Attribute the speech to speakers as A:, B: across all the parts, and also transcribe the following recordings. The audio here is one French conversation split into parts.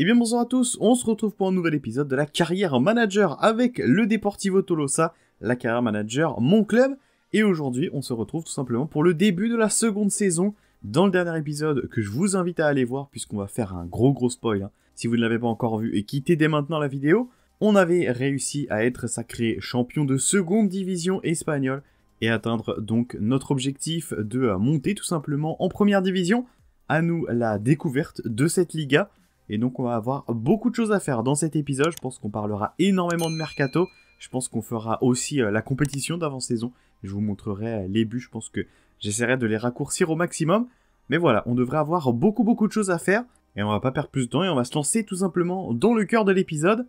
A: Et eh bien bonsoir à tous, on se retrouve pour un nouvel épisode de la carrière manager avec le Deportivo Tolosa, la carrière manager, mon club. Et aujourd'hui, on se retrouve tout simplement pour le début de la seconde saison. Dans le dernier épisode que je vous invite à aller voir, puisqu'on va faire un gros gros spoil, hein. si vous ne l'avez pas encore vu et quittez dès maintenant la vidéo, on avait réussi à être sacré champion de seconde division espagnole et atteindre donc notre objectif de monter tout simplement en première division. À nous la découverte de cette Liga et donc on va avoir beaucoup de choses à faire dans cet épisode. Je pense qu'on parlera énormément de mercato. Je pense qu'on fera aussi euh, la compétition d'avant-saison. Je vous montrerai euh, les buts. Je pense que j'essaierai de les raccourcir au maximum. Mais voilà, on devrait avoir beaucoup beaucoup de choses à faire. Et on va pas perdre plus de temps et on va se lancer tout simplement dans le cœur de l'épisode.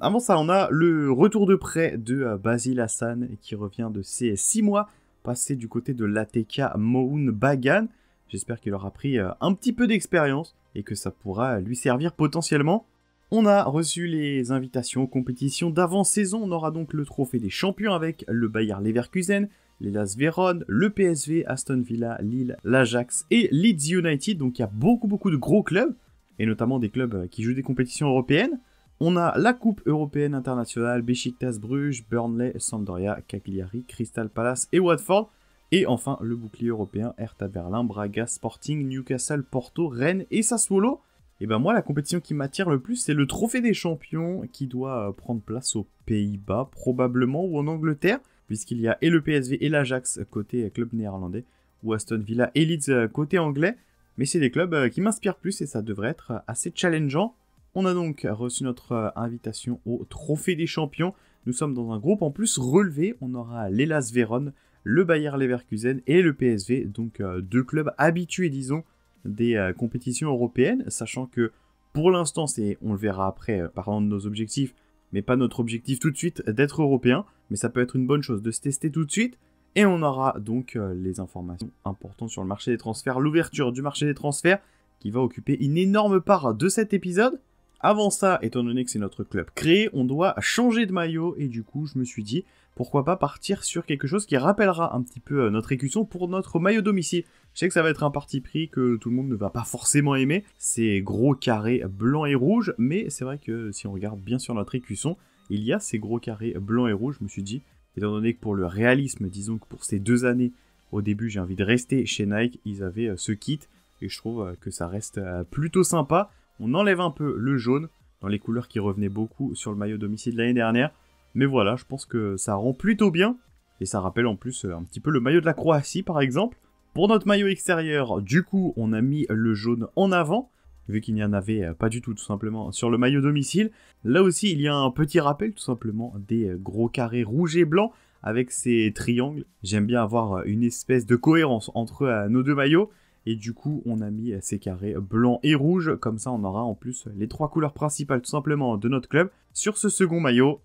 A: Avant ça, on a le retour de prêt de euh, Basil Hassan qui revient de ses 6 mois passés du côté de l'ATK Moun Bagan. J'espère qu'il aura pris un petit peu d'expérience et que ça pourra lui servir potentiellement. On a reçu les invitations aux compétitions d'avant-saison. On aura donc le trophée des champions avec le Bayern Leverkusen, l'Elas Vérone, le PSV, Aston Villa, Lille, l'Ajax et Leeds United. Donc il y a beaucoup beaucoup de gros clubs, et notamment des clubs euh, qui jouent des compétitions européennes. On a la Coupe européenne internationale, Besiktas Bruges, Burnley, Sampdoria, Cagliari, Crystal Palace et Watford. Et enfin, le bouclier européen, Hertha Berlin, Braga, Sporting, Newcastle, Porto, Rennes et Sassuolo. Et ben moi, la compétition qui m'attire le plus, c'est le Trophée des Champions qui doit euh, prendre place aux Pays-Bas, probablement, ou en Angleterre, puisqu'il y a et le PSV et l'Ajax côté euh, club néerlandais, ou Aston Villa et Leeds euh, côté anglais. Mais c'est des clubs qui m'inspirent plus et ça devrait être assez challengeant. On a donc reçu notre invitation au Trophée des Champions. Nous sommes dans un groupe en plus relevé. On aura l'Elas Vérone, le Bayer Leverkusen et le PSV, donc euh, deux clubs habitués, disons, des euh, compétitions européennes, sachant que pour l'instant, c'est, on le verra après, euh, parlant de nos objectifs, mais pas notre objectif tout de suite d'être européen, mais ça peut être une bonne chose de se tester tout de suite. Et on aura donc les informations importantes sur le marché des transferts, l'ouverture du marché des transferts, qui va occuper une énorme part de cet épisode. Avant ça, étant donné que c'est notre club créé, on doit changer de maillot, et du coup, je me suis dit, pourquoi pas partir sur quelque chose qui rappellera un petit peu euh, notre écusson pour notre maillot domicile. Je sais que ça va être un parti pris que tout le monde ne va pas forcément aimer, ces gros carrés blancs et rouges, mais c'est vrai que si on regarde bien sur notre écusson, il y a ces gros carrés blancs et rouges, je me suis dit, étant donné que pour le réalisme, disons que pour ces deux années, au début j'ai envie de rester chez Nike, ils avaient euh, ce kit, et je trouve euh, que ça reste plutôt sympa. On enlève un peu le jaune, dans les couleurs qui revenaient beaucoup sur le maillot domicile de l'année dernière. Mais voilà, je pense que ça rend plutôt bien. Et ça rappelle en plus euh, un petit peu le maillot de la Croatie par exemple. Pour notre maillot extérieur, du coup, on a mis le jaune en avant, vu qu'il n'y en avait euh, pas du tout tout simplement sur le maillot domicile. Là aussi, il y a un petit rappel tout simplement des euh, gros carrés rouges et blancs avec ces triangles. J'aime bien avoir une espèce de cohérence entre nos deux maillots. Et du coup, on a mis ces carrés blancs et rouges. Comme ça, on aura en plus les trois couleurs principales tout simplement de notre club sur ce second maillot.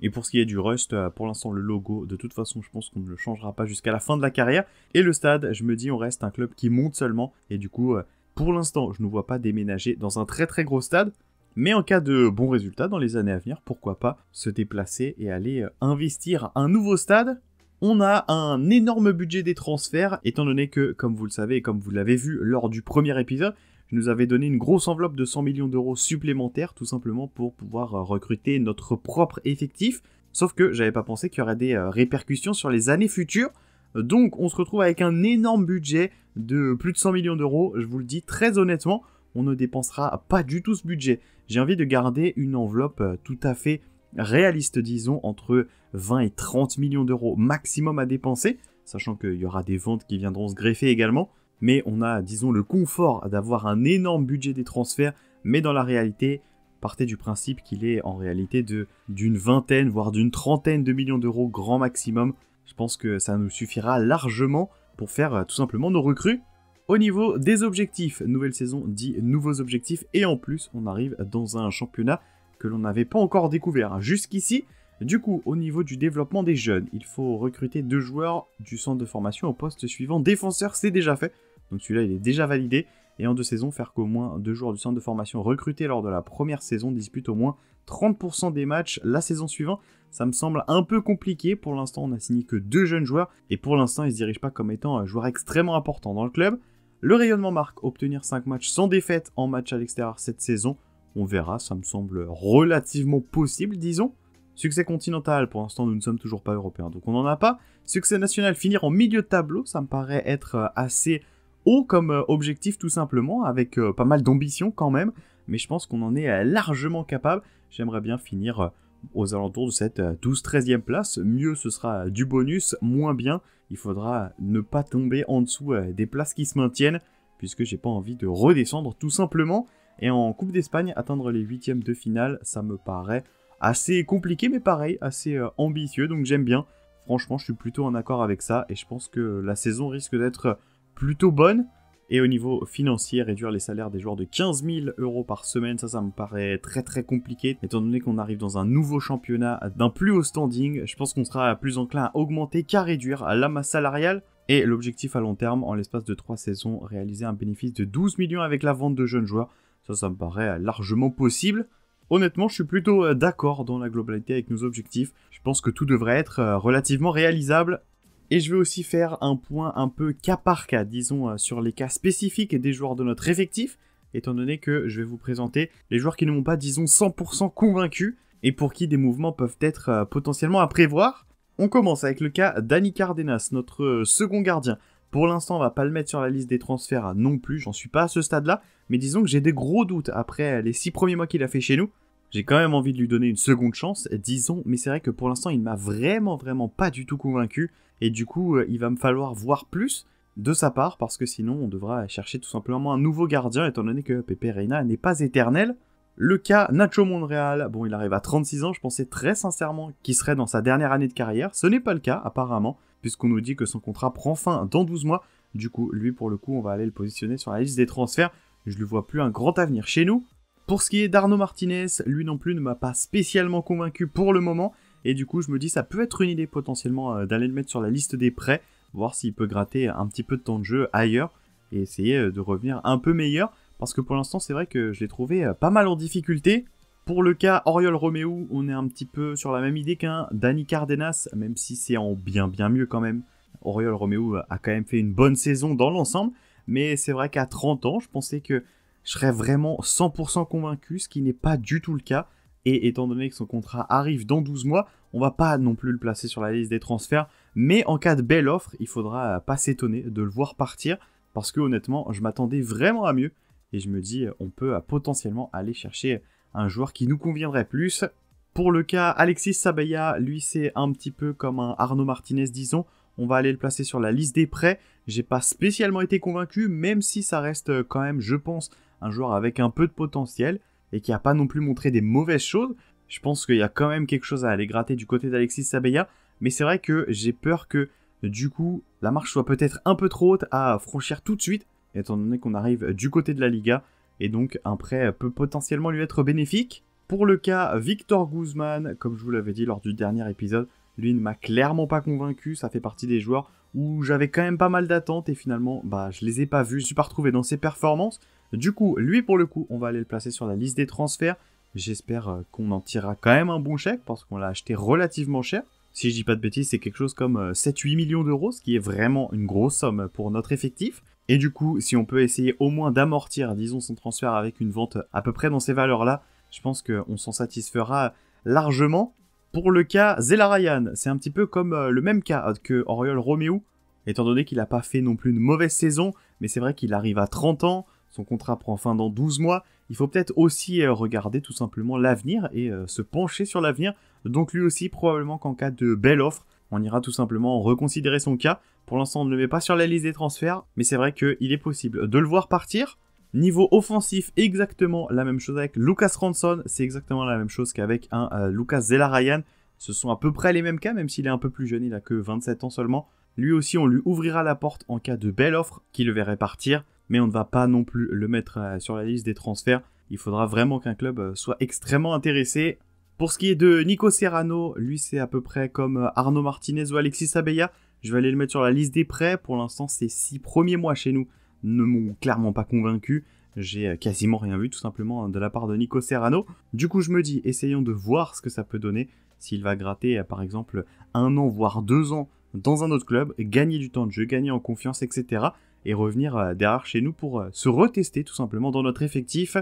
A: Et pour ce qui est du Rust, euh, pour l'instant le logo, de toute façon je pense qu'on ne le changera pas jusqu'à la fin de la carrière. Et le stade, je me dis on reste un club qui monte seulement. Et du coup, euh, pour l'instant je ne vois pas déménager dans un très très gros stade. Mais en cas de bons résultats dans les années à venir, pourquoi pas se déplacer et aller euh, investir un nouveau stade on a un énorme budget des transferts, étant donné que, comme vous le savez et comme vous l'avez vu lors du premier épisode, je nous avais donné une grosse enveloppe de 100 millions d'euros supplémentaires, tout simplement pour pouvoir euh, recruter notre propre effectif. Sauf que j'avais pas pensé qu'il y aurait des euh, répercussions sur les années futures. Euh, donc on se retrouve avec un énorme budget de plus de 100 millions d'euros, je vous le dis très honnêtement, on ne dépensera pas du tout ce budget. J'ai envie de garder une enveloppe tout à fait réaliste, disons, entre 20 et 30 millions d'euros maximum à dépenser, sachant qu'il y aura des ventes qui viendront se greffer également mais on a, disons, le confort d'avoir un énorme budget des transferts, mais dans la réalité, partez du principe qu'il est en réalité de d'une vingtaine, voire d'une trentaine de millions d'euros grand maximum. Je pense que ça nous suffira largement pour faire euh, tout simplement nos recrues. Au niveau des objectifs, nouvelle saison dit nouveaux objectifs, et en plus, on arrive dans un championnat que l'on n'avait pas encore découvert jusqu'ici. Du coup, au niveau du développement des jeunes, il faut recruter deux joueurs du centre de formation au poste suivant. Défenseur, c'est déjà fait. Donc celui-là, il est déjà validé. Et en deux saisons, faire qu'au moins deux joueurs du centre de formation recrutés lors de la première saison disputent au moins 30% des matchs la saison suivante. Ça me semble un peu compliqué. Pour l'instant, on n'a signé que deux jeunes joueurs. Et pour l'instant, ils ne se dirigent pas comme étant un joueur extrêmement important dans le club. Le rayonnement marque obtenir 5 matchs sans défaite en match à l'extérieur cette saison. On verra, ça me semble relativement possible, disons. Succès continental, pour l'instant nous ne sommes toujours pas européens, donc on n'en a pas. Succès national, finir en milieu de tableau, ça me paraît être euh, assez haut comme euh, objectif tout simplement, avec euh, pas mal d'ambition quand même, mais je pense qu'on en est euh, largement capable. J'aimerais bien finir aux alentours de cette 12-13e place. Mieux ce sera du bonus, moins bien il faudra ne pas tomber en dessous des places qui se maintiennent, puisque j'ai pas envie de redescendre tout simplement. Et en Coupe d'Espagne, atteindre les huitièmes de finale, ça me paraît assez compliqué, mais pareil, assez ambitieux, donc j'aime bien. Franchement, je suis plutôt en accord avec ça, et je pense que la saison risque d'être plutôt bonne. Et au niveau financier, réduire les salaires des joueurs de 15 000 euros par semaine, ça, ça me paraît très très compliqué. Étant donné qu'on arrive dans un nouveau championnat d'un plus haut standing, je pense qu'on sera plus enclin à augmenter qu'à réduire la masse salariale. Et l'objectif à long terme, en l'espace de 3 saisons, réaliser un bénéfice de 12 millions avec la vente de jeunes joueurs. Ça, ça me paraît largement possible. Honnêtement, je suis plutôt euh, d'accord dans la globalité avec nos objectifs. Je pense que tout devrait être euh, relativement réalisable et je vais aussi faire un point un peu cas par cas, disons, euh, sur les cas spécifiques des joueurs de notre effectif, étant donné que je vais vous présenter les joueurs qui ne m'ont pas, disons, 100% convaincu. et pour qui des mouvements peuvent être euh, potentiellement à prévoir. On commence avec le cas d'Annie Cardenas, notre euh, second gardien. Pour l'instant, on va pas le mettre sur la liste des transferts non plus, j'en suis pas à ce stade-là, mais disons que j'ai des gros doutes après les 6 premiers mois qu'il a fait chez nous. J'ai quand même envie de lui donner une seconde chance, disons, mais c'est vrai que pour l'instant, il m'a vraiment, vraiment pas du tout convaincu. Et du coup, euh, il va me falloir voir plus de sa part, parce que sinon on devra chercher tout simplement un nouveau gardien, étant donné que Pepe Reina n'est pas éternel. Le cas Nacho Monreal, bon il arrive à 36 ans, je pensais très sincèrement qu'il serait dans sa dernière année de carrière, ce n'est pas le cas apparemment, puisqu'on nous dit que son contrat prend fin dans 12 mois, du coup lui pour le coup on va aller le positionner sur la liste des transferts, je lui vois plus un grand avenir chez nous. Pour ce qui est d'Arnaud Martinez, lui non plus ne m'a pas spécialement convaincu pour le moment, et du coup, je me dis, ça peut être une idée potentiellement euh, d'aller le mettre sur la liste des prêts, voir s'il peut gratter un petit peu de temps de jeu ailleurs et essayer euh, de revenir un peu meilleur. Parce que pour l'instant, c'est vrai que je l'ai trouvé euh, pas mal en difficulté. Pour le cas Oriol Romeo, on est un petit peu sur la même idée qu'un Danny Cardenas, même si c'est en bien bien mieux quand même. Oriol Romeo a quand même fait une bonne saison dans l'ensemble, mais c'est vrai qu'à 30 ans, je pensais que je serais vraiment 100% convaincu, ce qui n'est pas du tout le cas. Et étant donné que son contrat arrive dans 12 mois, on va pas non plus le placer sur la liste des transferts. Mais en cas de belle offre, il faudra pas s'étonner de le voir partir. Parce que honnêtement, je m'attendais vraiment à mieux. Et je me dis, on peut potentiellement aller chercher un joueur qui nous conviendrait plus. Pour le cas Alexis Sabaya, lui c'est un petit peu comme un Arnaud Martinez, disons. On va aller le placer sur la liste des prêts. J'ai pas spécialement été convaincu, même si ça reste quand même, je pense, un joueur avec un peu de potentiel et qui n'a pas non plus montré des mauvaises choses. Je pense qu'il y a quand même quelque chose à aller gratter du côté d'Alexis Sabeya, mais c'est vrai que j'ai peur que du coup la marche soit peut-être un peu trop haute à franchir tout de suite, étant donné qu'on arrive du côté de la Liga, et donc un prêt peut potentiellement lui être bénéfique. Pour le cas Victor Guzman, comme je vous l'avais dit lors du dernier épisode, lui ne m'a clairement pas convaincu, ça fait partie des joueurs où j'avais quand même pas mal d'attentes et finalement bah je les ai pas vus, je suis pas retrouvé dans ses performances. Du coup, lui pour le coup, on va aller le placer sur la liste des transferts. J'espère euh, qu'on en tirera quand même un bon chèque parce qu'on l'a acheté relativement cher. Si je dis pas de bêtises, c'est quelque chose comme 7-8 euh, millions d'euros, ce qui est vraiment une grosse somme pour notre effectif. Et du coup, si on peut essayer au moins d'amortir, disons, son transfert avec une vente à peu près dans ces valeurs-là, je pense qu'on s'en satisfera largement. Pour le cas Zela Ryan, c'est un petit peu comme euh, le même cas que Oriol Romeo, étant donné qu'il n'a pas fait non plus une mauvaise saison, mais c'est vrai qu'il arrive à 30 ans, son contrat prend fin dans 12 mois. Il faut peut-être aussi euh, regarder tout simplement l'avenir et euh, se pencher sur l'avenir. Donc lui aussi, probablement qu'en cas de belle offre, on ira tout simplement reconsidérer son cas. Pour l'instant, on ne le met pas sur la liste des transferts, mais c'est vrai qu'il est possible de le voir partir. Niveau offensif, exactement la même chose avec Lucas Ranson, c'est exactement la même chose qu'avec un euh, Lucas Zelarayan. Ce sont à peu près les mêmes cas, même s'il est un peu plus jeune, il a que 27 ans seulement. Lui aussi, on lui ouvrira la porte en cas de belle offre qui le verrait partir mais on ne va pas non plus le mettre euh, sur la liste des transferts. Il faudra vraiment qu'un club euh, soit extrêmement intéressé. Pour ce qui est de Nico Serrano, lui c'est à peu près comme euh, Arnaud Martinez ou Alexis Abeya. Je vais aller le mettre sur la liste des prêts. Pour l'instant, ces six premiers mois chez nous ne m'ont clairement pas convaincu. J'ai quasiment rien vu tout simplement hein, de la part de Nico Serrano. Du coup, je me dis, essayons de voir ce que ça peut donner s'il va gratter par exemple un an voire deux ans dans un autre club, gagner du temps de jeu, gagner en confiance, etc et revenir euh, derrière chez nous pour euh, se retester tout simplement dans notre effectif.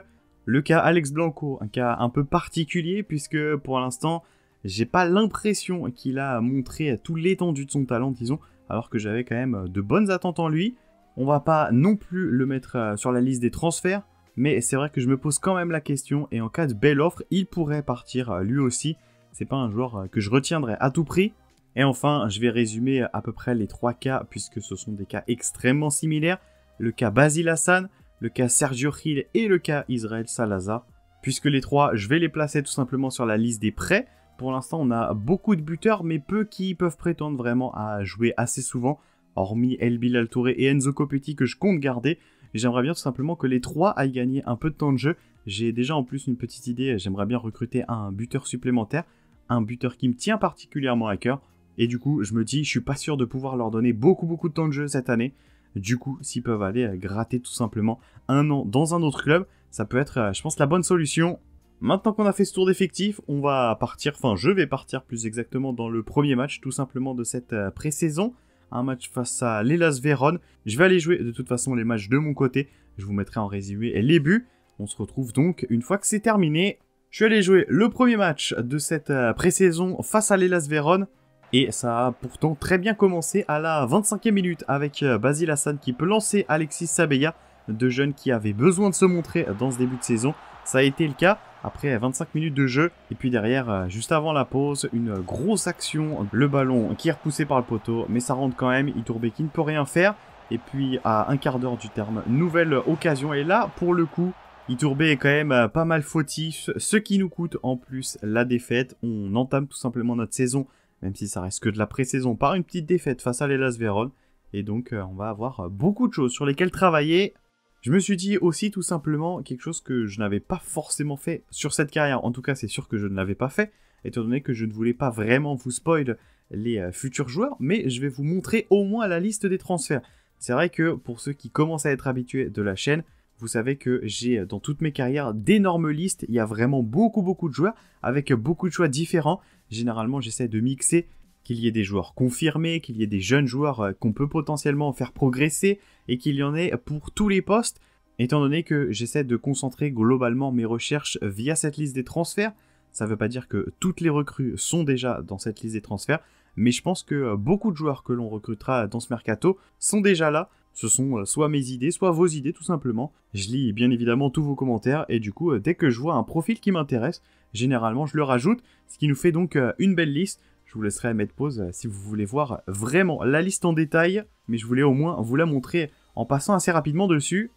A: Le cas Alex Blanco, un cas un peu particulier puisque pour l'instant j'ai pas l'impression qu'il a montré tout l'étendue de son talent, disons, alors que j'avais quand même euh, de bonnes attentes en lui. On va pas non plus le mettre sur la liste des transferts, mais c'est vrai que je me pose quand même la question et en cas de belle offre, il pourrait partir lui aussi. C'est pas un joueur que je retiendrai à tout prix, et enfin, je vais résumer à peu près les trois cas, puisque ce sont des cas extrêmement similaires, le cas Basil Hassan, le cas Sergio Gil et le cas Israël Salazar. Puisque les trois, je vais les placer tout simplement sur la liste des prêts. Pour l'instant, on a beaucoup de buteurs, mais peu qui peuvent prétendre vraiment à jouer assez souvent, hormis Elbil Bilal et Enzo Copetti que je compte garder. J'aimerais bien tout simplement que les trois aillent gagner un peu de temps de jeu. J'ai déjà en plus une petite idée, j'aimerais bien recruter un buteur supplémentaire, un buteur qui me tient particulièrement à cœur. Et du coup, je me dis, je suis pas sûr de pouvoir leur donner beaucoup beaucoup de temps de jeu cette année. Du coup, s'ils peuvent aller euh, gratter tout simplement un an dans un autre club, ça peut être, euh, je pense, la bonne solution. Maintenant qu'on a fait ce tour d'effectif, on va partir, enfin je vais partir plus exactement dans le premier match tout simplement de cette euh, pré-saison. Un match face à l'Elas Véron. Je vais aller jouer de toute façon les matchs de mon côté. Je vous mettrai en résumé les buts. On se retrouve donc une fois que c'est terminé. Je vais allé jouer le premier match de cette pré-saison face à l'Elas Véron. Et ça a pourtant très bien commencé à la 25e minute avec euh, Basil Hassan qui peut lancer Alexis Sabeya, deux jeunes qui avaient besoin de se montrer dans ce début de saison. Ça a été le cas après 25 minutes de jeu. Et puis derrière, euh, juste avant la pause, une grosse action. Le ballon qui est repoussé par le poteau, mais ça rentre quand même. Iturbé qui ne peut rien faire. Et puis à un quart d'heure du terme, nouvelle occasion. Et là, pour le coup, Iturbé est quand même euh, pas mal fautif, ce qui nous coûte en plus la défaite. On entame tout simplement notre saison même si ça reste que de la pré-saison, par une petite défaite face à l'Elas Véron. Et donc, euh, on va avoir euh, beaucoup de choses sur lesquelles travailler. Je me suis dit aussi tout simplement quelque chose que je n'avais pas forcément fait sur cette carrière. En tout cas, c'est sûr que je ne l'avais pas fait, étant donné que je ne voulais pas vraiment vous spoil les euh, futurs joueurs, mais je vais vous montrer au moins la liste des transferts. C'est vrai que pour ceux qui commencent à être habitués de la chaîne, vous savez que j'ai dans toutes mes carrières d'énormes listes, il y a vraiment beaucoup beaucoup de joueurs avec beaucoup de choix différents généralement j'essaie de mixer qu'il y ait des joueurs confirmés, qu'il y ait des jeunes joueurs euh, qu'on peut potentiellement faire progresser et qu'il y en ait pour tous les postes, étant donné que j'essaie de concentrer globalement mes recherches via cette liste des transferts. Ça ne veut pas dire que toutes les recrues sont déjà dans cette liste des transferts, mais je pense que euh, beaucoup de joueurs que l'on recrutera dans ce mercato sont déjà là ce sont euh, soit mes idées, soit vos idées tout simplement. Je lis bien évidemment tous vos commentaires et du coup, euh, dès que je vois un profil qui m'intéresse, généralement je le rajoute, ce qui nous fait donc euh, une belle liste. Je vous laisserai mettre pause si vous voulez voir vraiment la liste en détail, mais je voulais au moins vous la montrer en passant assez rapidement dessus.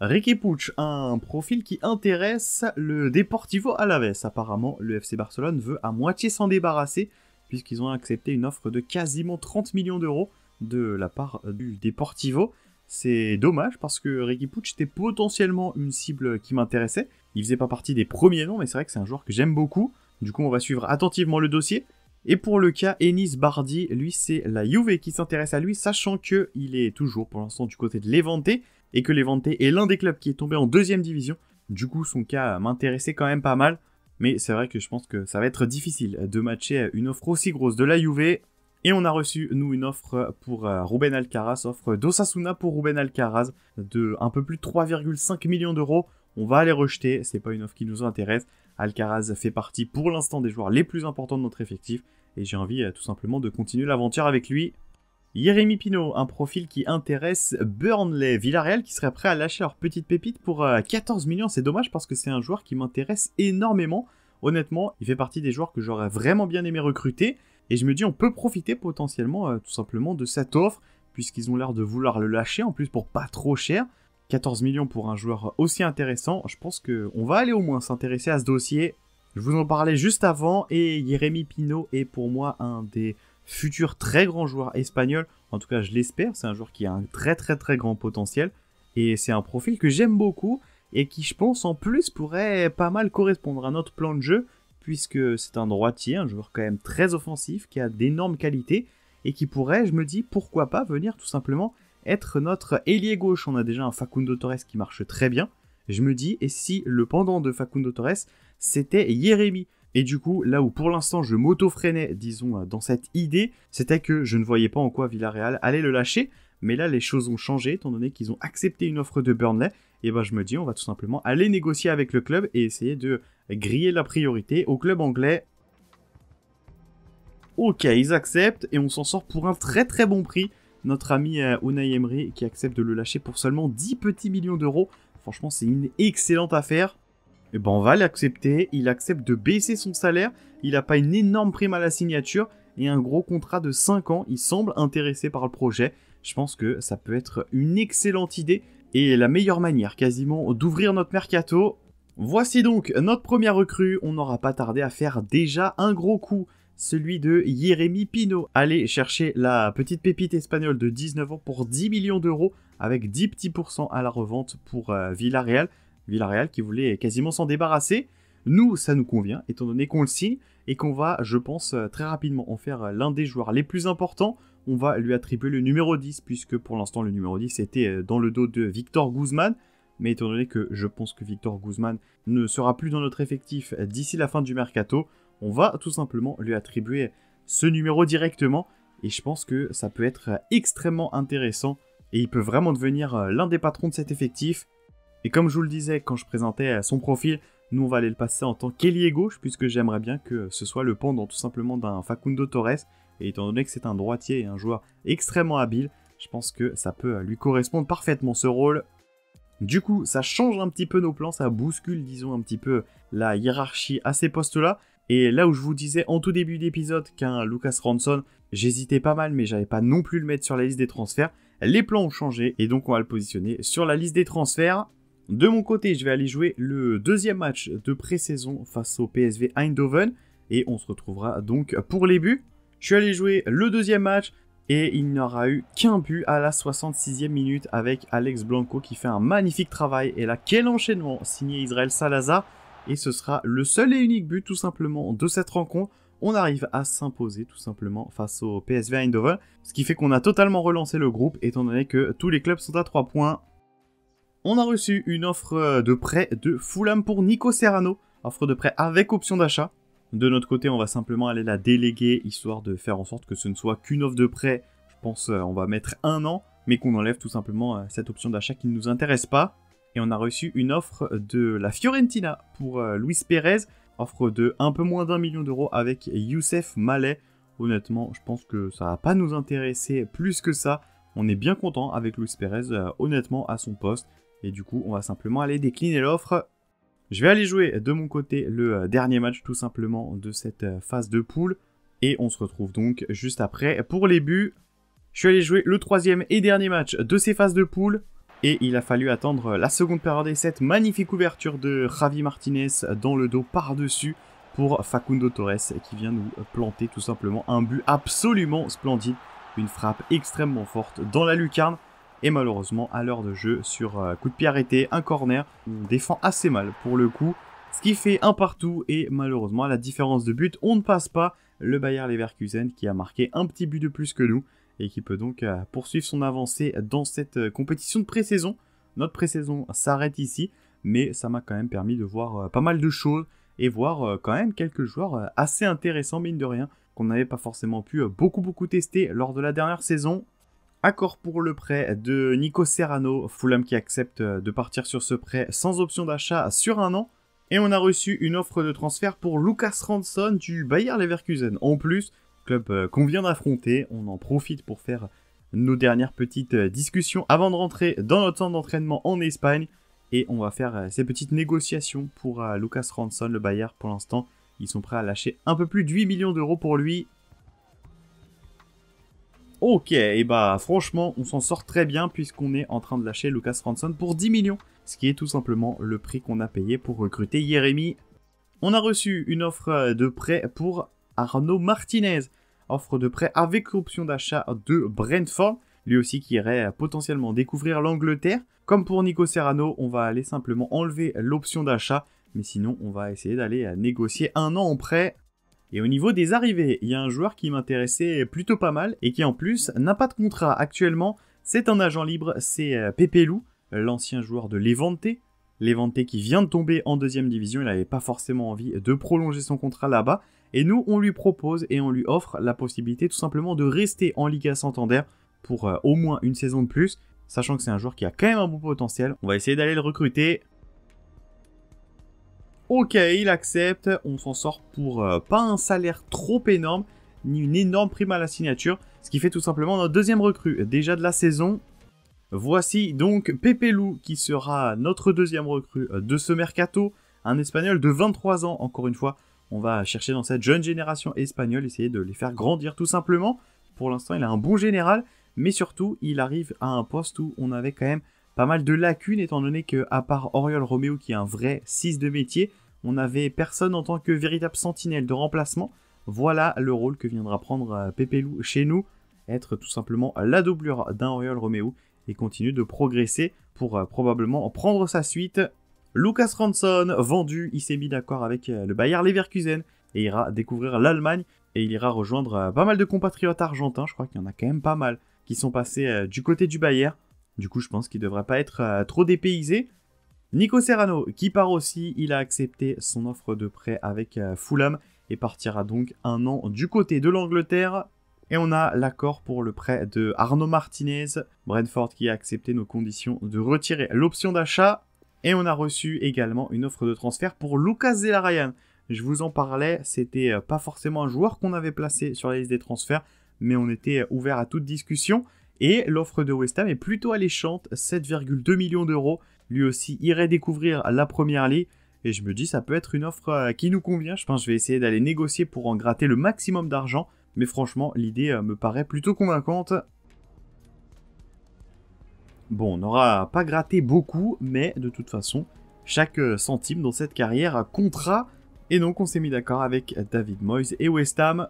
A: Ricky Pucci, un profil qui intéresse le Deportivo Alaves. Apparemment, le FC Barcelone veut à moitié s'en débarrasser, puisqu'ils ont accepté une offre de quasiment 30 millions d'euros de la part du Deportivo. C'est dommage parce que Reggie Pucci était potentiellement une cible qui m'intéressait. Il faisait pas partie des premiers noms, mais c'est vrai que c'est un joueur que j'aime beaucoup. Du coup, on va suivre attentivement le dossier. Et pour le cas Enis Bardi, lui, c'est la Juve qui s'intéresse à lui, sachant que il est toujours pour l'instant du côté de Levante et que Levante est l'un des clubs qui est tombé en deuxième division. Du coup, son cas m'intéressait quand même pas mal. Mais c'est vrai que je pense que ça va être difficile de matcher une offre aussi grosse de la Juve et on a reçu, nous, une offre euh, pour euh, Ruben Alcaraz, offre d'Osasuna pour Ruben Alcaraz de un peu plus de 3,5 millions d'euros. On va aller rejeter, c'est pas une offre qui nous intéresse. Alcaraz fait partie pour l'instant des joueurs les plus importants de notre effectif et j'ai envie euh, tout simplement de continuer l'aventure avec lui. Jérémy Pino, un profil qui intéresse Burnley, Villarreal qui serait prêt à lâcher leur petite pépite pour 14 millions. C'est dommage parce que c'est un joueur qui m'intéresse énormément. Honnêtement, il fait partie des joueurs que j'aurais vraiment bien aimé recruter. Et je me dis, on peut profiter potentiellement euh, tout simplement de cette offre, puisqu'ils ont l'air de vouloir le lâcher, en plus pour pas trop cher. 14 millions pour un joueur aussi intéressant, je pense qu'on va aller au moins s'intéresser à ce dossier. Je vous en parlais juste avant, et Jérémy Pino est pour moi un des futurs très grands joueurs espagnols. En tout cas, je l'espère, c'est un joueur qui a un très très très grand potentiel, et c'est un profil que j'aime beaucoup, et qui je pense en plus pourrait pas mal correspondre à notre plan de jeu, puisque c'est un droitier, un joueur quand même très offensif, qui a d'énormes qualités, et qui pourrait, je me dis, pourquoi pas venir tout simplement être notre ailier gauche. On a déjà un Facundo Torres qui marche très bien. Je me dis, et si le pendant de Facundo Torres, c'était Jérémy et du coup, là où pour l'instant je m'auto-freinais, disons, dans cette idée, c'était que je ne voyais pas en quoi Villarreal allait le lâcher. Mais là, les choses ont changé, étant donné qu'ils ont accepté une offre de Burnley et ben je me dis on va tout simplement aller négocier avec le club et essayer de griller la priorité au club anglais. Ok, ils acceptent et on s'en sort pour un très très bon prix. Notre ami euh, Unai Emery qui accepte de le lâcher pour seulement 10 petits millions d'euros. Franchement, c'est une excellente affaire. Et eh ben on va l'accepter. Il accepte de baisser son salaire. Il n'a pas une énorme prime à la signature et un gros contrat de 5 ans. Il semble intéressé par le projet. Je pense que ça peut être une excellente idée et la meilleure manière quasiment d'ouvrir notre mercato. Voici donc notre première recrue, on n'aura pas tardé à faire déjà un gros coup, celui de Jérémy Pino. Allez chercher la petite pépite espagnole de 19 ans pour 10 millions d'euros avec 10 petits pourcents à la revente pour euh, Villarreal. Villarreal qui voulait quasiment s'en débarrasser. Nous, ça nous convient, étant donné qu'on le signe et qu'on va, je pense, euh, très rapidement en faire euh, l'un des joueurs les plus importants on va lui attribuer le numéro 10, puisque pour l'instant le numéro 10 était euh, dans le dos de Victor Guzman. Mais étant donné que je pense que Victor Guzman ne sera plus dans notre effectif euh, d'ici la fin du mercato, on va tout simplement lui attribuer ce numéro directement. Et je pense que ça peut être euh, extrêmement intéressant. Et il peut vraiment devenir l'un des patrons de cet effectif. Et comme je vous le disais quand je présentais son profil, nous on va aller le passer en tant qu'ailier gauche, puisque j'aimerais bien que ce soit le pendant tout simplement d'un Facundo Torres, et étant donné que c'est un droitier et un joueur extrêmement habile, je pense que ça peut euh, lui correspondre parfaitement ce rôle. Du coup, ça change un petit peu nos plans, ça bouscule, disons, un petit peu la hiérarchie à ces postes-là. Et là où je vous disais en tout début d'épisode qu'un Lucas Ranson, j'hésitais pas mal, mais j'avais pas non plus le mettre sur la liste des transferts. Les plans ont changé et donc on va le positionner sur la liste des transferts. De mon côté, je vais aller jouer le deuxième match de pré-saison face au PSV Eindhoven et on se retrouvera donc pour les buts. Je suis allé jouer le deuxième match et il n'y aura eu qu'un but à la 66e minute avec Alex Blanco qui fait un magnifique travail. Et là, quel enchaînement signé Israël Salazar. Et ce sera le seul et unique but tout simplement de cette rencontre. On arrive à s'imposer tout simplement face au PSV Eindhoven. Ce qui fait qu'on a totalement relancé le groupe étant donné que tous les clubs sont à 3 points. On a reçu une offre de prêt de Fulham pour Nico Serrano. Offre de prêt avec option d'achat. De notre côté, on va simplement aller la déléguer, histoire de faire en sorte que ce ne soit qu'une offre de prêt. Je pense euh, on va mettre un an, mais qu'on enlève tout simplement euh, cette option d'achat qui ne nous intéresse pas. Et on a reçu une offre de la Fiorentina pour euh, Luis Pérez, offre de un peu moins d'un million d'euros avec Youssef Mallet. Honnêtement, je pense que ça va pas nous intéresser plus que ça. On est bien content avec Luis Pérez, honnêtement, à son poste. Et du coup, on va simplement aller décliner l'offre je vais aller jouer de mon côté le euh, dernier match tout simplement de cette euh, phase de poule. Et on se retrouve donc juste après pour les buts. Je suis allé jouer le troisième et dernier match de ces phases de poule. Et il a fallu attendre euh, la seconde période et cette magnifique ouverture de Javi Martinez dans le dos par-dessus pour Facundo Torres qui vient nous planter tout simplement un but absolument splendide. Une frappe extrêmement forte dans la lucarne et malheureusement, à l'heure de jeu, sur euh, coup de pied arrêté, un corner, on défend assez mal pour le coup. Ce qui fait un partout et malheureusement, à la différence de but, on ne passe pas le Bayer Leverkusen qui a marqué un petit but de plus que nous et qui peut donc euh, poursuivre son avancée dans cette euh, compétition de pré-saison. Notre pré-saison s'arrête ici, mais ça m'a quand même permis de voir pas mal de choses et voir quand même quelques joueurs assez intéressants, mine de rien, qu'on n'avait pas forcément pu beaucoup beaucoup tester lors de la dernière saison. Accord pour le prêt de Nico Serrano, Fulham qui accepte euh, de partir sur ce prêt sans option d'achat sur un an. Et on a reçu une offre de transfert pour Lucas Ranson du Bayer Leverkusen. En plus, club euh, qu'on vient d'affronter, on en profite pour faire nos dernières petites euh, discussions avant de rentrer dans notre centre d'entraînement en Espagne. Et on va faire ces petites négociations pour Lucas Ranson, le Bayer. Pour l'instant, ils sont prêts à lâcher un peu plus de 8 millions d'euros pour lui Ok, et bah franchement, on s'en sort très bien puisqu'on est en train de lâcher Lucas Franson pour 10 millions, ce qui est tout simplement le prix qu'on a payé pour recruter Jeremy. On a reçu une offre de prêt pour Arnaud Martinez, offre de prêt avec option d'achat de Brentford, lui aussi qui irait potentiellement découvrir l'Angleterre. Comme pour Nico Serrano, on va aller simplement enlever l'option d'achat, mais sinon on va essayer d'aller négocier un an en prêt et au niveau des arrivées, il y a un joueur qui m'intéressait plutôt pas mal et qui en plus n'a pas de contrat actuellement. C'est un agent libre, c'est euh, pépé l'ancien joueur de Levante. Levante qui vient de tomber en deuxième division, il n'avait pas forcément envie de prolonger son contrat là-bas. Et nous, on lui propose et on lui offre la possibilité tout simplement de rester en Liga Santander pour euh, au moins une saison de plus. Sachant que c'est un joueur qui a quand même un bon potentiel. On va essayer d'aller le recruter. Ok, il accepte, on s'en sort pour euh, pas un salaire trop énorme, ni une énorme prime à la signature, ce qui fait tout simplement notre deuxième recrue déjà de la saison. Voici donc Pepe qui sera notre deuxième recrue euh, de ce mercato, un espagnol de 23 ans encore une fois. On va chercher dans cette jeune génération espagnole, essayer de les faire grandir tout simplement. Pour l'instant, il a un bon général, mais surtout, il arrive à un poste où on avait quand même pas mal de lacunes étant donné que à part Oriol Romeo qui est un vrai 6 de métier, on n'avait personne en tant que véritable sentinelle de remplacement. Voilà le rôle que viendra prendre Pépelou euh, chez nous, être tout simplement la doublure d'un Oriol Romeo et continuer de progresser pour euh, probablement prendre sa suite. Lucas Ranson, vendu, il s'est mis d'accord avec euh, le Bayer Leverkusen et ira découvrir l'Allemagne et il ira rejoindre pas mal de compatriotes argentins, je crois qu'il y en a quand même pas mal, qui sont passés du côté du Bayer. Du coup, je pense qu'il ne devrait pas être euh, trop dépaysé. Nico Serrano, qui part aussi, il a accepté son offre de prêt avec euh, Fulham et partira donc un an du côté de l'Angleterre. Et on a l'accord pour le prêt de Arnaud Martinez, Brentford qui a accepté nos conditions de retirer l'option d'achat. Et on a reçu également une offre de transfert pour Lucas Zelarayan. Je vous en parlais, c'était euh, pas forcément un joueur qu'on avait placé sur la liste des transferts, mais on était ouvert à toute discussion. Et l'offre de West Ham est plutôt alléchante, 7,2 millions d'euros. Lui aussi irait découvrir la première ligue. Et je me dis, ça peut être une offre euh, qui nous convient. Je pense que je vais essayer d'aller négocier pour en gratter le maximum d'argent. Mais franchement, l'idée euh, me paraît plutôt convaincante. Bon, on n'aura pas gratté beaucoup, mais de toute façon, chaque euh, centime dans cette carrière comptera. Et donc on s'est mis d'accord avec David Moyes et West Ham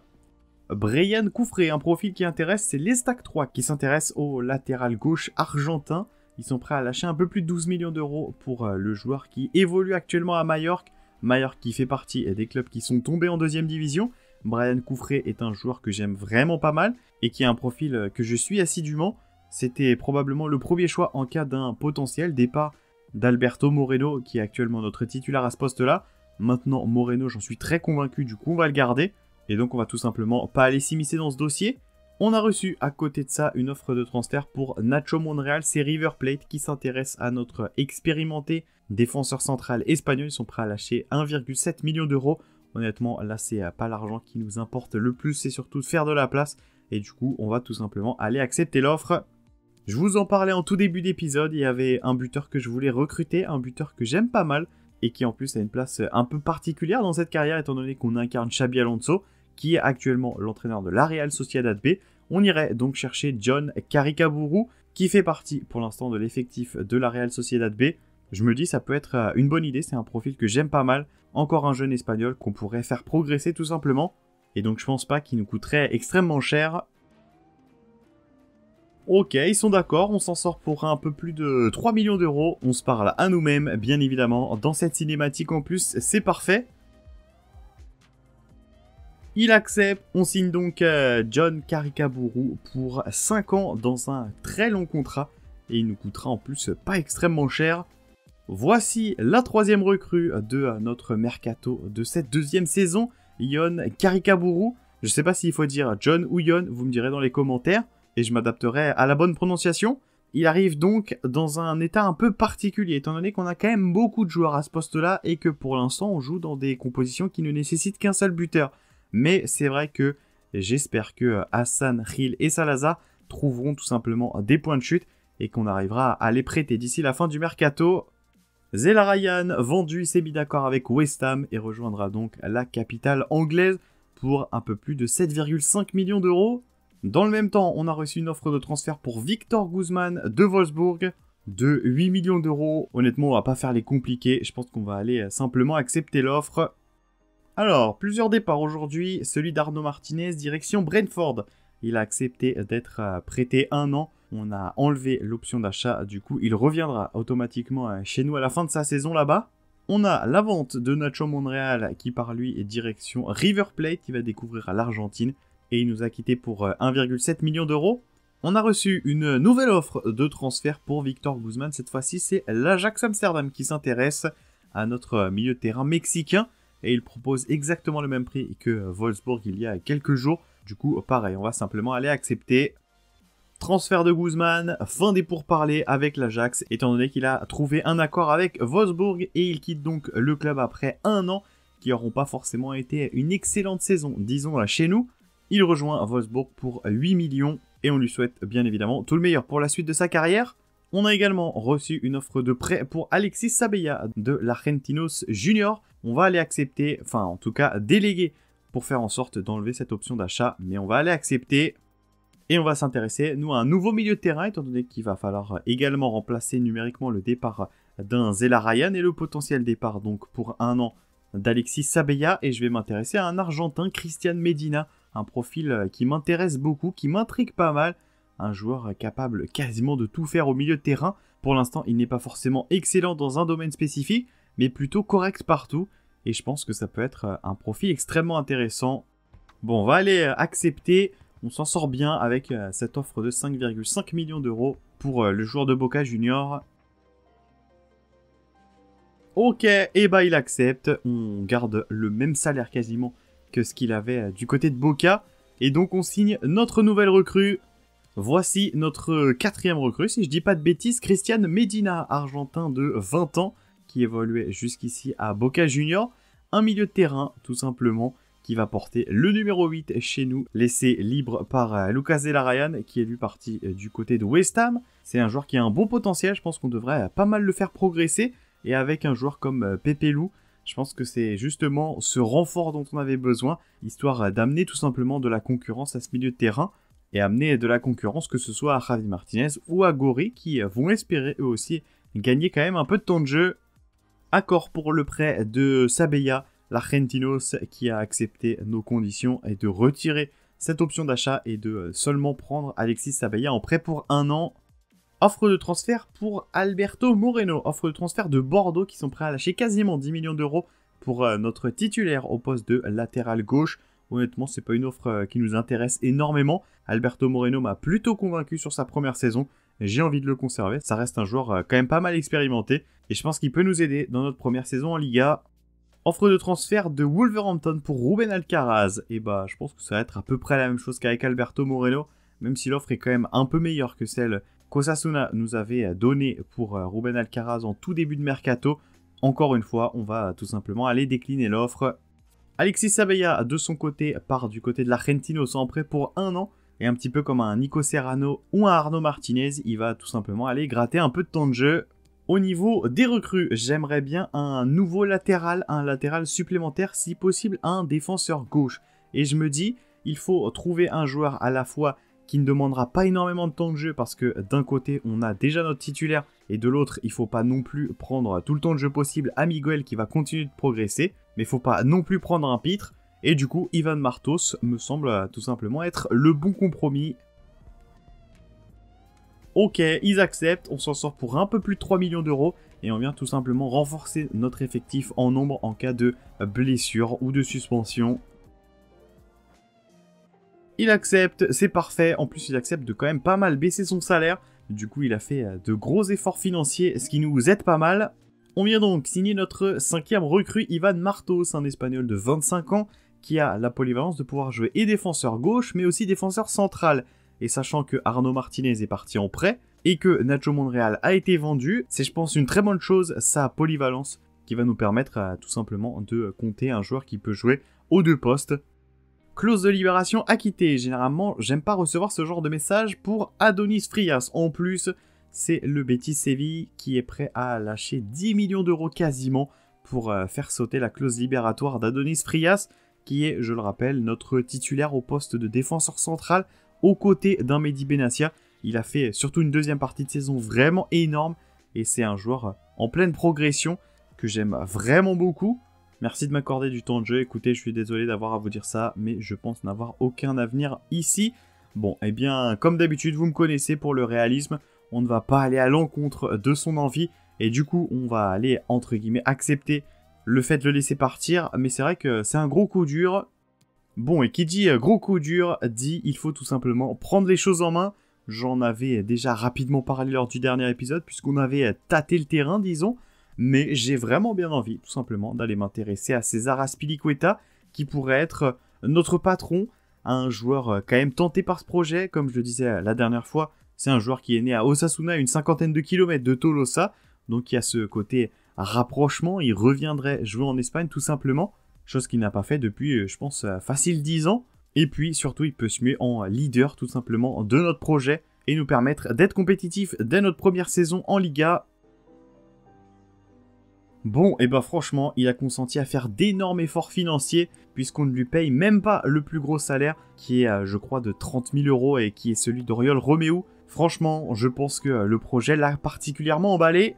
A: Brian Coufré, un profil qui intéresse, c'est l'Estac 3 qui s'intéresse au latéral gauche argentin. Ils sont prêts à lâcher un peu plus de 12 millions d'euros pour euh, le joueur qui évolue actuellement à Majorque. Majorque qui fait partie euh, des clubs qui sont tombés en deuxième division. Brian Coufré est un joueur que j'aime vraiment pas mal et qui a un profil euh, que je suis assidûment. C'était probablement le premier choix en cas d'un potentiel départ d'Alberto Moreno qui est actuellement notre titulaire à ce poste-là. Maintenant Moreno, j'en suis très convaincu, du coup on va le garder. Et donc on va tout simplement pas aller s'immiscer dans ce dossier. On a reçu à côté de ça une offre de transfert pour Nacho Monreal, c'est River Plate qui s'intéresse à notre expérimenté défenseur central espagnol. Ils sont prêts à lâcher 1,7 million d'euros. Honnêtement, là c'est euh, pas l'argent qui nous importe le plus, c'est surtout de faire de la place. Et du coup, on va tout simplement aller accepter l'offre. Je vous en parlais en tout début d'épisode, il y avait un buteur que je voulais recruter, un buteur que j'aime pas mal et qui en plus a une place un peu particulière dans cette carrière étant donné qu'on incarne Xabi Alonso qui est actuellement l'entraîneur de la Real Sociedad B. On irait donc chercher John Karikaburu, qui fait partie pour l'instant de l'effectif de la Real Sociedad B. Je me dis, ça peut être euh, une bonne idée, c'est un profil que j'aime pas mal. Encore un jeune espagnol qu'on pourrait faire progresser tout simplement. Et donc je pense pas qu'il nous coûterait extrêmement cher. Ok, ils sont d'accord, on s'en sort pour un peu plus de 3 millions d'euros. On se parle à nous-mêmes, bien évidemment, dans cette cinématique en plus, c'est parfait. Il accepte, on signe donc euh, John Karikaburu pour 5 ans dans un très long contrat et il nous coûtera en plus pas extrêmement cher. Voici la troisième recrue de notre mercato de cette deuxième saison, Yon Karikaburu. Je sais pas s'il faut dire John ou Yon, vous me direz dans les commentaires et je m'adapterai à la bonne prononciation. Il arrive donc dans un état un peu particulier, étant donné qu'on a quand même beaucoup de joueurs à ce poste-là et que pour l'instant on joue dans des compositions qui ne nécessitent qu'un seul buteur. Mais c'est vrai que j'espère que euh, Hassan, Hill et Salazar trouveront tout simplement euh, des points de chute et qu'on arrivera à les prêter d'ici la fin du mercato. Zela Ryan, vendu, s'est mis d'accord avec West Ham et rejoindra donc la capitale anglaise pour un peu plus de 7,5 millions d'euros. Dans le même temps, on a reçu une offre de transfert pour Victor Guzman de Wolfsburg de 8 millions d'euros. Honnêtement, on va pas faire les compliqués. Je pense qu'on va aller euh, simplement accepter l'offre. Alors, plusieurs départs aujourd'hui, celui d'Arnaud Martinez, direction Brentford. Il a accepté d'être euh, prêté un an. On a enlevé l'option d'achat, du coup, il reviendra automatiquement euh, chez nous à la fin de sa saison là-bas. On a la vente de Nacho Monreal qui par lui est direction River Plate qui va découvrir l'Argentine et il nous a quitté pour 1,7 euh, million d'euros. On a reçu une nouvelle offre de transfert pour Victor Guzman. Cette fois-ci, c'est l'Ajax Amsterdam qui s'intéresse à notre milieu de terrain mexicain et il propose exactement le même prix que euh, Wolfsburg il y a quelques jours. Du coup, pareil, on va simplement aller accepter. Transfert de Guzman, fin des pourparlers avec l'Ajax, étant donné qu'il a trouvé un accord avec Wolfsburg et il quitte donc le club après un an, qui n'auront pas forcément été une excellente saison, disons là chez nous. Il rejoint Wolfsburg pour 8 millions et on lui souhaite bien évidemment tout le meilleur pour la suite de sa carrière. On a également reçu une offre de prêt pour Alexis Sabella de l'Argentinos Junior on va aller accepter, enfin en tout cas déléguer pour faire en sorte d'enlever cette option d'achat, mais on va aller accepter et on va s'intéresser, nous, à un nouveau milieu de terrain, étant donné qu'il va falloir également remplacer numériquement le départ d'un Zela Ryan et le potentiel départ, donc pour un an, d'Alexis Sabeya. Et je vais m'intéresser à un Argentin, Christian Medina, un profil qui m'intéresse beaucoup, qui m'intrigue pas mal. Un joueur capable quasiment de tout faire au milieu de terrain. Pour l'instant, il n'est pas forcément excellent dans un domaine spécifique, mais plutôt correct partout. Et je pense que ça peut être euh, un profit extrêmement intéressant. Bon, on va aller euh, accepter. On s'en sort bien avec euh, cette offre de 5,5 millions d'euros pour le joueur de Boca Junior. Ok, et bah il accepte. On garde le même salaire quasiment que ce qu'il avait du côté de Boca. Et donc on signe notre nouvelle recrue. Voici notre quatrième recrue, si je dis pas de bêtises, Christiane Medina, argentin de 20 ans, qui évoluait jusqu'ici à Boca Junior. Un milieu de terrain, tout simplement, qui va porter le numéro 8 chez nous, laissé libre par euh, Lucas Ryan qui est lui parti euh, du côté de West Ham. C'est un joueur qui a un bon potentiel, je pense qu'on devrait euh, pas mal le faire progresser. Et avec un joueur comme Pepe Lou, je pense que c'est justement ce renfort dont on avait besoin, histoire d'amener tout simplement de la concurrence à ce milieu de terrain et amener de la concurrence que ce soit à Javi Martinez ou à Gori qui vont espérer eux aussi gagner quand même un peu de temps de jeu accord pour le prêt de Sabeya, l'Argentinos qui a accepté nos conditions et de retirer cette option d'achat et de euh, seulement prendre Alexis Sabeya en prêt pour un an. Offre de transfert pour Alberto Moreno, offre de transfert de Bordeaux qui sont prêts à lâcher quasiment 10 millions d'euros pour euh, notre titulaire au poste de latéral gauche. Honnêtement, c'est pas une offre euh, qui nous intéresse énormément. Alberto Moreno m'a plutôt convaincu sur sa première saison j'ai envie de le conserver. Ça reste un joueur euh, quand même pas mal expérimenté et je pense qu'il peut nous aider dans notre première saison en Liga. Offre de transfert de Wolverhampton pour Ruben Alcaraz. Et bah, je pense que ça va être à peu près la même chose qu'avec Alberto Moreno, même si l'offre est quand même un peu meilleure que celle qu'Osasuna nous avait euh, donnée pour euh, Ruben Alcaraz en tout début de mercato. Encore une fois, on va tout simplement aller décliner l'offre. Alexis Sabella, de son côté, part du côté de l'Argentino sans prêt pour un an. Et un petit peu comme un Nico Serrano ou un Arnaud Martinez, il va tout simplement aller gratter un peu de temps de jeu. Au niveau des recrues, j'aimerais bien un nouveau latéral, un latéral supplémentaire, si possible un défenseur gauche. Et je me dis, il faut trouver un joueur à la fois qui ne demandera pas énormément de temps de jeu parce que d'un côté on a déjà notre titulaire et de l'autre il ne faut pas non plus prendre tout le temps de jeu possible à Miguel qui va continuer de progresser mais il ne faut pas non plus prendre un pitre et du coup, Ivan Martos me semble euh, tout simplement être le bon compromis. Ok, ils acceptent, on s'en sort pour un peu plus de 3 millions d'euros et on vient tout simplement renforcer notre effectif en nombre en cas de blessure ou de suspension. Il accepte, c'est parfait, en plus il accepte de quand même pas mal baisser son salaire, du coup il a fait euh, de gros efforts financiers, ce qui nous aide pas mal. On vient donc signer notre cinquième recrue Ivan Martos, un espagnol de 25 ans, qui a la polyvalence de pouvoir jouer et défenseur gauche, mais aussi défenseur central. Et sachant que Arnaud Martinez est parti en prêt et que Nacho Monreal a été vendu, c'est je pense une très bonne chose, sa polyvalence, qui va nous permettre euh, tout simplement de compter un joueur qui peut jouer aux deux postes. Clause de libération acquittée. Généralement, j'aime pas recevoir ce genre de message pour Adonis Frias. En plus, c'est le Betis Séville qui est prêt à lâcher 10 millions d'euros quasiment pour euh, faire sauter la clause libératoire d'Adonis Frias qui est, je le rappelle, notre titulaire au poste de défenseur central aux côtés d'un Mehdi Benassia. Il a fait surtout une deuxième partie de saison vraiment énorme et c'est un joueur en pleine progression que j'aime vraiment beaucoup. Merci de m'accorder du temps de jeu. Écoutez, je suis désolé d'avoir à vous dire ça, mais je pense n'avoir aucun avenir ici. Bon, eh bien, comme d'habitude, vous me connaissez pour le réalisme. On ne va pas aller à l'encontre de son envie. Et du coup, on va aller, entre guillemets, accepter le fait de le laisser partir, mais c'est vrai que c'est un gros coup dur. Bon, et qui dit euh, gros coup dur, dit il faut tout simplement prendre les choses en main. J'en avais déjà rapidement parlé lors du dernier épisode, puisqu'on avait euh, tâté le terrain, disons. Mais j'ai vraiment bien envie, tout simplement, d'aller m'intéresser à César Aspilicueta, qui pourrait être euh, notre patron, un joueur quand même tenté par ce projet, comme je le disais la dernière fois. C'est un joueur qui est né à Osasuna, une cinquantaine de kilomètres de Tolosa, donc il y a ce côté rapprochement, il reviendrait jouer en Espagne tout simplement, chose qu'il n'a pas fait depuis, euh, je pense, euh, facile 10 ans. Et puis surtout, il peut se muer en leader tout simplement de notre projet et nous permettre d'être compétitif dès notre première saison en Liga. Bon, et eh ben franchement, il a consenti à faire d'énormes efforts financiers puisqu'on ne lui paye même pas le plus gros salaire qui est, euh, je crois, de 30 000 euros et qui est celui d'Oriol Romeo. Franchement, je pense que le projet l'a particulièrement emballé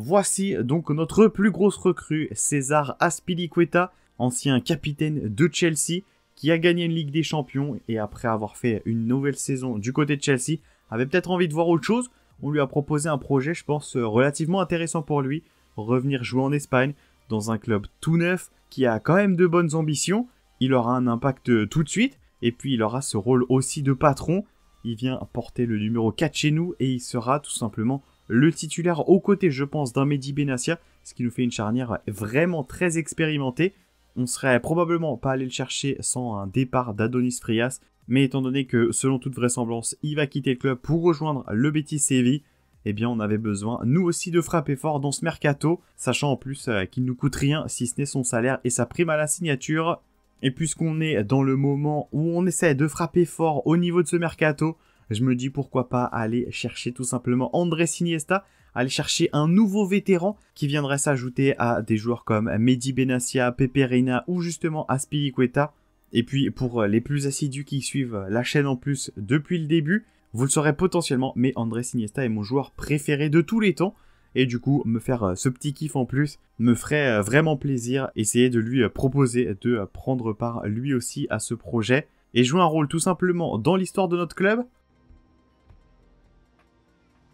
A: Voici donc notre plus grosse recrue, César Aspiliqueta, ancien capitaine de Chelsea, qui a gagné une Ligue des Champions et après avoir fait une nouvelle saison du côté de Chelsea, avait peut-être envie de voir autre chose. On lui a proposé un projet, je pense, euh, relativement intéressant pour lui, revenir jouer en Espagne dans un club tout neuf qui a quand même de bonnes ambitions. Il aura un impact euh, tout de suite et puis il aura ce rôle aussi de patron. Il vient porter le numéro 4 chez nous et il sera tout simplement le titulaire au côtés, je pense, d'un Mehdi Benassia, ce qui nous fait une charnière vraiment très expérimentée. On serait probablement pas allé le chercher sans un départ d'Adonis Frias, mais étant donné que, selon toute vraisemblance, il va quitter le club pour rejoindre le Betis Séville, eh bien on avait besoin, nous aussi, de frapper fort dans ce mercato, sachant en plus euh, qu'il ne nous coûte rien si ce n'est son salaire et sa prime à la signature. Et puisqu'on est dans le moment où on essaie de frapper fort au niveau de ce mercato, je me dis pourquoi pas aller chercher tout simplement André Siniesta, aller chercher un nouveau vétéran qui viendrait s'ajouter à des joueurs comme Mehdi Benassia, Pepe Reina ou justement Cueta. Et puis pour les plus assidus qui suivent la chaîne en plus depuis le début, vous le saurez potentiellement, mais André Siniesta est mon joueur préféré de tous les temps. Et du coup, me faire euh, ce petit kiff en plus me ferait euh, vraiment plaisir. Essayer de lui euh, proposer de prendre part lui aussi à ce projet et jouer un rôle tout simplement dans l'histoire de notre club,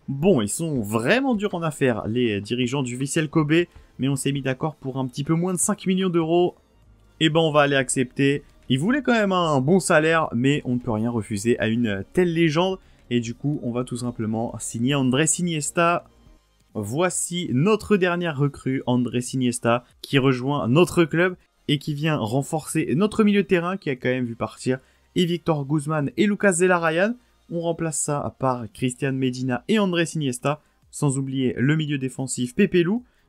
A: Bon, ils sont vraiment durs en affaires, les dirigeants du Vissel Kobe, mais on s'est mis d'accord pour un petit peu moins de 5 millions d'euros. Et eh ben, on va aller accepter. Ils voulaient quand même un bon salaire, mais on ne peut rien refuser à une telle légende. Et du coup, on va tout simplement signer André Iniesta. Voici notre dernière recrue, André Iniesta, qui rejoint notre club et qui vient renforcer notre milieu de terrain qui a quand même vu partir et Victor Guzman et Lucas Zelarayan. On remplace ça par Christian Medina et André Iniesta, sans oublier le milieu défensif Pepe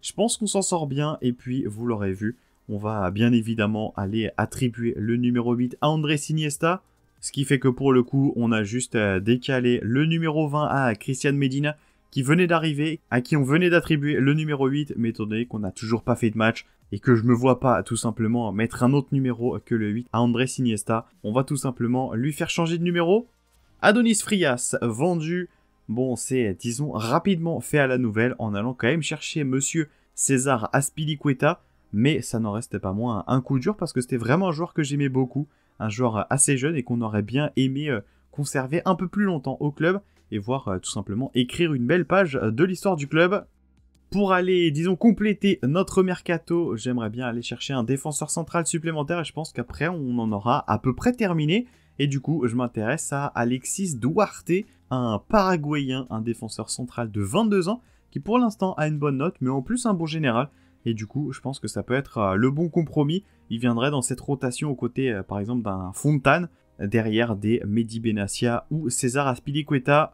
A: Je pense qu'on s'en sort bien et puis vous l'aurez vu, on va bien évidemment aller attribuer le numéro 8 à André Iniesta. Ce qui fait que pour le coup, on a juste euh, décalé le numéro 20 à Christian Medina qui venait d'arriver, à qui on venait d'attribuer le numéro 8, mais étant donné qu'on n'a toujours pas fait de match et que je me vois pas tout simplement mettre un autre numéro que le 8 à André Iniesta, on va tout simplement lui faire changer de numéro. Adonis Frias, vendu. Bon, c'est, disons, rapidement fait à la nouvelle en allant quand même chercher monsieur César Aspiliqueta mais ça n'en reste pas moins un coup dur parce que c'était vraiment un joueur que j'aimais beaucoup, un joueur assez jeune et qu'on aurait bien aimé euh, conserver un peu plus longtemps au club et voir euh, tout simplement écrire une belle page euh, de l'histoire du club. Pour aller, disons, compléter notre mercato, j'aimerais bien aller chercher un défenseur central supplémentaire et je pense qu'après on en aura à peu près terminé. Et du coup, je m'intéresse à Alexis Duarte, un Paraguayen, un défenseur central de 22 ans, qui pour l'instant a une bonne note, mais en plus un bon général. Et du coup, je pense que ça peut être euh, le bon compromis. Il viendrait dans cette rotation aux côtés, euh, par exemple, d'un Fontane, derrière des Mehdi Benassia ou César Aspilicueta.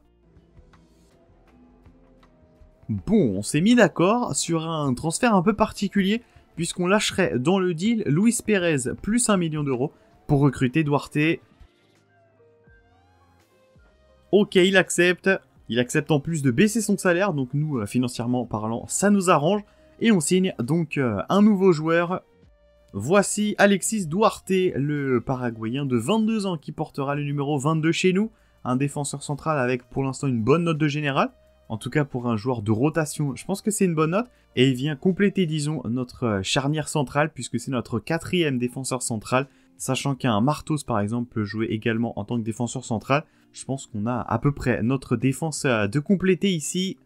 A: Bon, on s'est mis d'accord sur un transfert un peu particulier, puisqu'on lâcherait dans le deal Luis Pérez plus 1 million d'euros pour recruter Duarte. Ok, il accepte. Il accepte en plus de baisser son salaire, donc nous, euh, financièrement parlant, ça nous arrange. Et on signe donc euh, un nouveau joueur. Voici Alexis Duarte, le Paraguayen de 22 ans qui portera le numéro 22 chez nous. Un défenseur central avec pour l'instant une bonne note de général. En tout cas pour un joueur de rotation, je pense que c'est une bonne note. Et il vient compléter, disons, notre euh, charnière centrale puisque c'est notre quatrième défenseur central sachant qu'un Martos par exemple peut jouer également en tant que défenseur central, je pense qu'on a à peu près notre défense de compléter ici.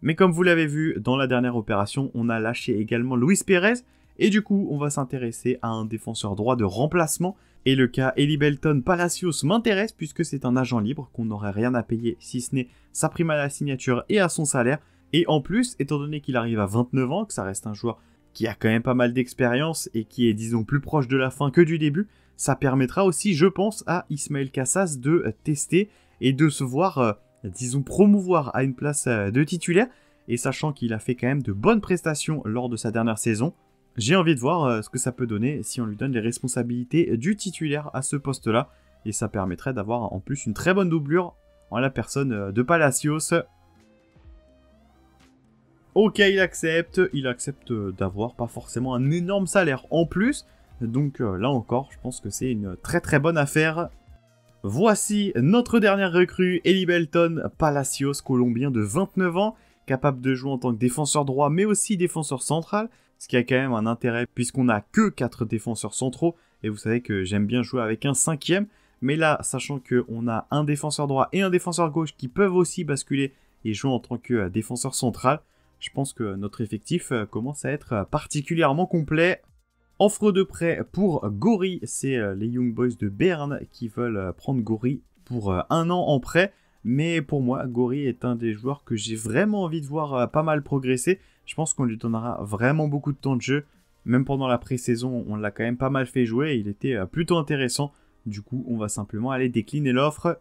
A: Mais comme vous l'avez vu, dans la dernière opération, on a lâché également Luis Pérez, et du coup, on va s'intéresser à un défenseur droit de remplacement, et le cas Eli Belton Palacios m'intéresse puisque c'est un agent libre qu'on n'aurait rien à payer si ce n'est sa prime à la signature et à son salaire, et en plus, étant donné qu'il arrive à 29 ans, que ça reste un joueur qui a quand même pas mal d'expérience et qui est disons plus proche de la fin que du début, ça permettra aussi, je pense, à Ismaël Cassas de euh, tester et de se voir, euh, disons, promouvoir à une place euh, de titulaire. Et sachant qu'il a fait quand même de bonnes prestations lors de sa dernière saison, j'ai envie de voir ce que ça peut donner si on lui donne les responsabilités du titulaire à ce poste-là. Et ça permettrait d'avoir en plus une très bonne doublure en la personne de Palacios Ok, il accepte. Il accepte euh, d'avoir pas forcément un énorme salaire en plus. Donc euh, là encore, je pense que c'est une très très bonne affaire. Voici notre dernière recrue, Eli Belton, Palacios, colombien de 29 ans, capable de jouer en tant que défenseur droit mais aussi défenseur central, ce qui a quand même un intérêt puisqu'on n'a que 4 défenseurs centraux, et vous savez que j'aime bien jouer avec un cinquième, mais là, sachant qu'on a un défenseur droit et un défenseur gauche qui peuvent aussi basculer et jouer en tant que euh, défenseur central, je pense que notre effectif euh, commence à être euh, particulièrement complet. Offre de prêt pour Gori, c'est euh, les Young Boys de Berne qui veulent prendre Gori pour un an en prêt. Mais pour moi, Gori est un des joueurs que j'ai vraiment envie de voir pas mal progresser. Je pense qu'on lui donnera vraiment beaucoup de temps de jeu. Même pendant la pré-saison, on l'a quand même pas mal fait jouer il était plutôt intéressant. Du coup, on va simplement aller décliner l'offre.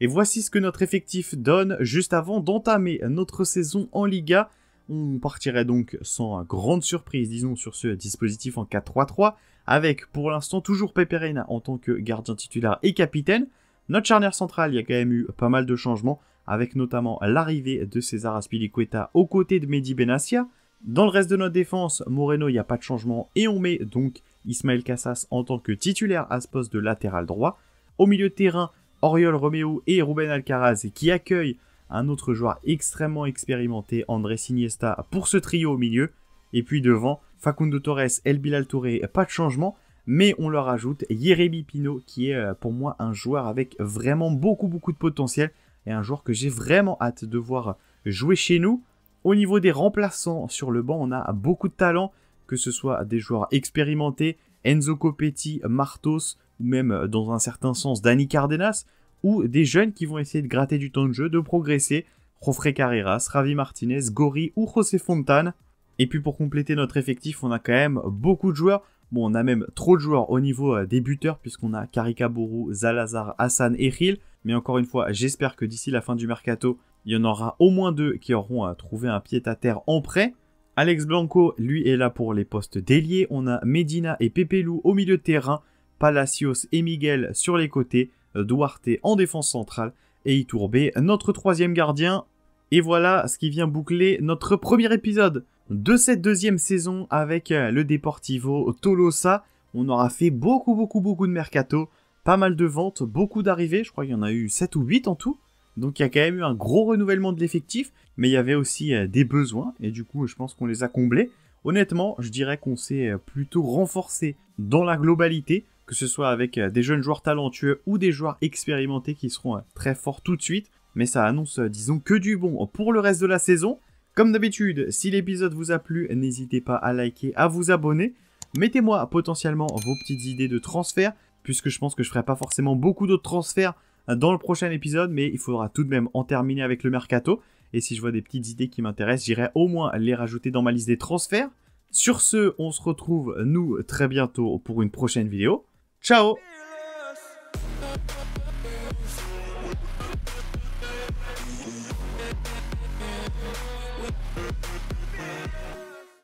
A: Et voici ce que notre effectif donne juste avant d'entamer notre saison en Liga. On partirait donc sans grande surprise, disons, sur ce dispositif en 4-3-3, avec pour l'instant toujours Pepe Reina en tant que gardien titulaire et capitaine. Notre charnière centrale, il y a quand même eu pas mal de changements, avec notamment l'arrivée de César Aspilicueta aux côtés de Mehdi Benassia. Dans le reste de notre défense, Moreno, il n'y a pas de changement, et on met donc Ismaël Cassas en tant que titulaire à ce poste de latéral droit. Au milieu de terrain, Oriol Romeo et Ruben Alcaraz qui accueillent un autre joueur extrêmement expérimenté, André Siniesta, pour ce trio au milieu. Et puis devant, Facundo Torres, El Bilal Touré, pas de changement. Mais on leur ajoute Yerebi Pino, qui est euh, pour moi un joueur avec vraiment beaucoup, beaucoup de potentiel. Et un joueur que j'ai vraiment hâte de voir jouer chez nous. Au niveau des remplaçants sur le banc, on a beaucoup de talent, que ce soit des joueurs expérimentés, Enzo Copetti, Martos, ou même euh, dans un certain sens Danny Cardenas ou des jeunes qui vont essayer de gratter du temps de jeu, de progresser. Jofre Carreras, Ravi Martinez, Gori ou José Fontane. Et puis pour compléter notre effectif, on a quand même beaucoup de joueurs. Bon, on a même trop de joueurs au niveau euh, des buteurs, puisqu'on a Karikaburu, Zalazar, Hassan et Gil. Mais encore une fois, j'espère que d'ici la fin du mercato, il y en aura au moins deux qui auront à euh, trouver un pied à terre en prêt. Alex Blanco, lui, est là pour les postes déliés. On a Medina et Pepelou au milieu de terrain, Palacios et Miguel sur les côtés, Duarte en défense centrale et Iturbé, notre troisième gardien. Et voilà ce qui vient boucler notre premier épisode de cette deuxième saison avec euh, le Deportivo Tolosa. On aura fait beaucoup, beaucoup, beaucoup de mercato, pas mal de ventes, beaucoup d'arrivées. Je crois qu'il y en a eu 7 ou 8 en tout. Donc il y a quand même eu un gros renouvellement de l'effectif, mais il y avait aussi euh, des besoins, et du coup je pense qu'on les a comblés. Honnêtement, je dirais qu'on s'est euh, plutôt renforcé dans la globalité, que ce soit avec euh, des jeunes joueurs talentueux ou des joueurs expérimentés qui seront euh, très forts tout de suite. Mais ça annonce, euh, disons, que du bon pour le reste de la saison. Comme d'habitude, si l'épisode vous a plu, n'hésitez pas à liker, à vous abonner. Mettez-moi potentiellement vos petites idées de transfert, puisque je pense que je ne ferai pas forcément beaucoup d'autres transferts dans le prochain épisode, mais il faudra tout de même en terminer avec le mercato. Et si je vois des petites idées qui m'intéressent, j'irai au moins les rajouter dans ma liste des transferts. Sur ce, on se retrouve nous très bientôt pour une prochaine vidéo. Ciao!